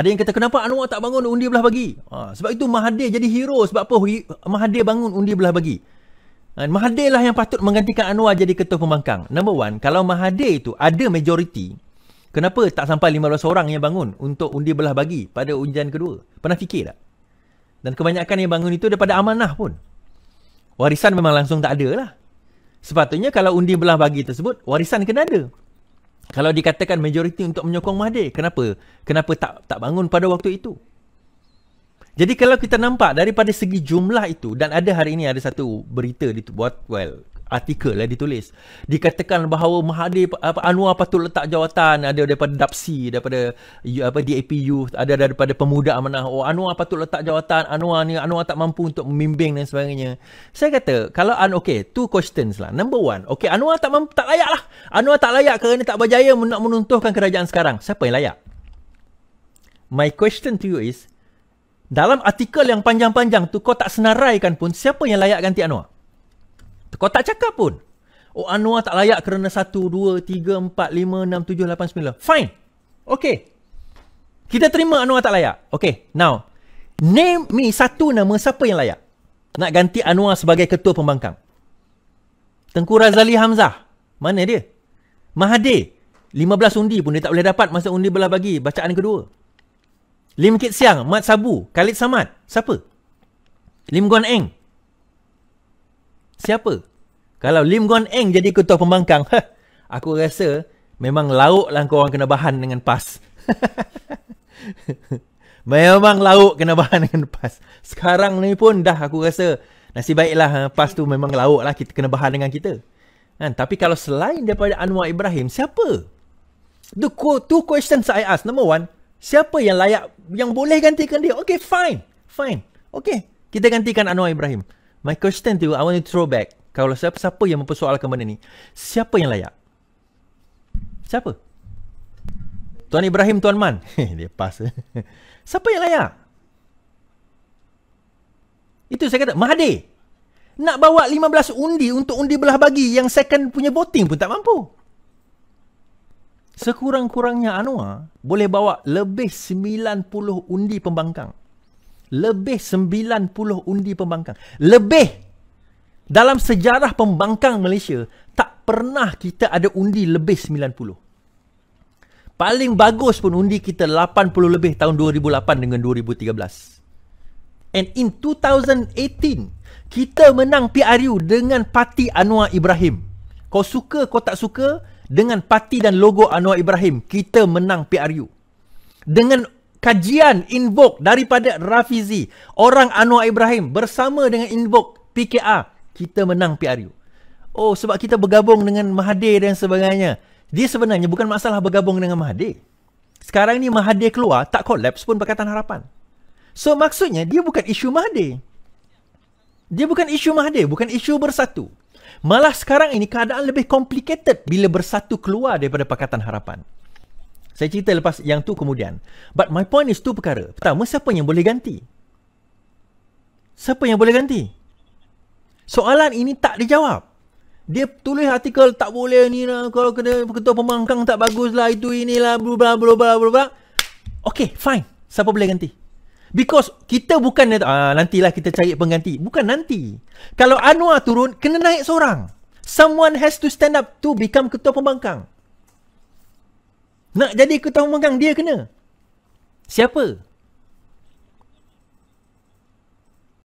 Ada yang kata kenapa Anwar tak bangun undi belah bagi. Ha, sebab itu Mahathir jadi hero. Sebab apa Mahathir bangun undi belah bagi. Ha, Mahathir lah yang patut menggantikan Anwar jadi ketua pembangkang. Number one, kalau Mahathir itu ada majoriti, kenapa tak sampai 15 orang yang bangun untuk undi belah bagi pada undian kedua? Pernah fikir tak? Dan kebanyakan yang bangun itu daripada amanah pun. Warisan memang langsung tak ada lah. Sepatutnya kalau undi belah bagi tersebut, warisan kena ada kalau dikatakan majoriti untuk menyokong Mahathir kenapa kenapa tak tak bangun pada waktu itu jadi kalau kita nampak daripada segi jumlah itu dan ada hari ini ada satu berita di buat well artikel yang lah ditulis dikatakan bahawa Mahathir apa Anwar patut letak jawatan ada daripada DAPSI daripada apa DAPU, ada daripada Pemuda Amanah oh Anwar patut letak jawatan Anwar ni Anwar tak mampu untuk membimbing dan sebagainya saya kata kalau an okey two questions lah number one okay Anwar tak mampu, tak layak lah Anwar tak layak kerana tak berjaya nak menuntuhkan kerajaan sekarang siapa yang layak my question to you is dalam artikel yang panjang-panjang tu kau tak senaraikan pun siapa yang layak ganti Anwar kau tak cakap pun. Oh Anwar tak layak kerana 1, 2, 3, 4, 5, 6, 7, 8, Fine. Okay. Kita terima Anwar tak layak. Okay. Now. Name me satu nama siapa yang layak. Nak ganti Anwar sebagai ketua pembangkang. Tengku Razali Hamzah. Mana dia? Mahathir. 15 undi pun dia tak boleh dapat masa undi belah bagi. Bacaan kedua. Lim Kit Siang. Mat Sabu. Khalid Samad. Siapa? Lim Guan Eng. Siapa? Kalau Lim Guan Eng jadi ketua pembangkang, ha, aku rasa memang lauk lah korang kena bahan dengan PAS. memang lauk kena bahan dengan PAS. Sekarang ni pun dah aku rasa nasib baiklah eh, PAS tu memang lauk lah kita kena bahan dengan kita. Ha, tapi kalau selain daripada Anwar Ibrahim, siapa? The two questions I ask. Number one, siapa yang layak, yang boleh gantikan dia? Okay, fine. Fine. Okay. Kita gantikan Anwar Ibrahim. My question to you, I want to throw back. Kalau siapa, siapa yang mempersoalkan benda ni? Siapa yang layak? Siapa? Tuan Ibrahim, Tuan Man. Dia pas. siapa yang layak? Itu saya kata, Mahathir. Nak bawa 15 undi untuk undi belah bagi yang second punya voting pun tak mampu. Sekurang-kurangnya Anwar boleh bawa lebih 90 undi pembangkang. Lebih 90 undi pembangkang. Lebih dalam sejarah pembangkang Malaysia, tak pernah kita ada undi lebih 90. Paling bagus pun undi kita 80 lebih tahun 2008 dengan 2013. And in 2018, kita menang PRU dengan parti Anwar Ibrahim. Kau suka, kau tak suka, dengan parti dan logo Anwar Ibrahim, kita menang PRU. Dengan kajian invoke daripada Rafizi, orang Anwar Ibrahim bersama dengan invoke PKR, kita menang PRU. Oh, sebab kita bergabung dengan Mahathir dan sebagainya. Dia sebenarnya bukan masalah bergabung dengan Mahathir. Sekarang ni Mahathir keluar, tak kolaps pun Pakatan Harapan. So, maksudnya dia bukan isu Mahathir. Dia bukan isu Mahathir, bukan isu bersatu. Malah sekarang ini keadaan lebih complicated bila bersatu keluar daripada Pakatan Harapan. Saya cerita lepas yang tu kemudian. But my point is tu perkara. Pertama, siapa yang boleh ganti? Siapa yang boleh ganti? Soalan ini tak dijawab. Dia tulis artikel tak boleh ni lah. Kalau kena ketua pemangkang tak bagus lah. Itu inilah. Blah, blah, blah, blah, blah. Okay, fine. Siapa boleh ganti? Because kita bukan ah, nantilah kita cari pengganti. Bukan nanti. Kalau Anwar turun, kena naik seorang. Someone has to stand up to become ketua pemangkang. Nak jadi ketua pemangkang dia kena. Siapa? Siapa?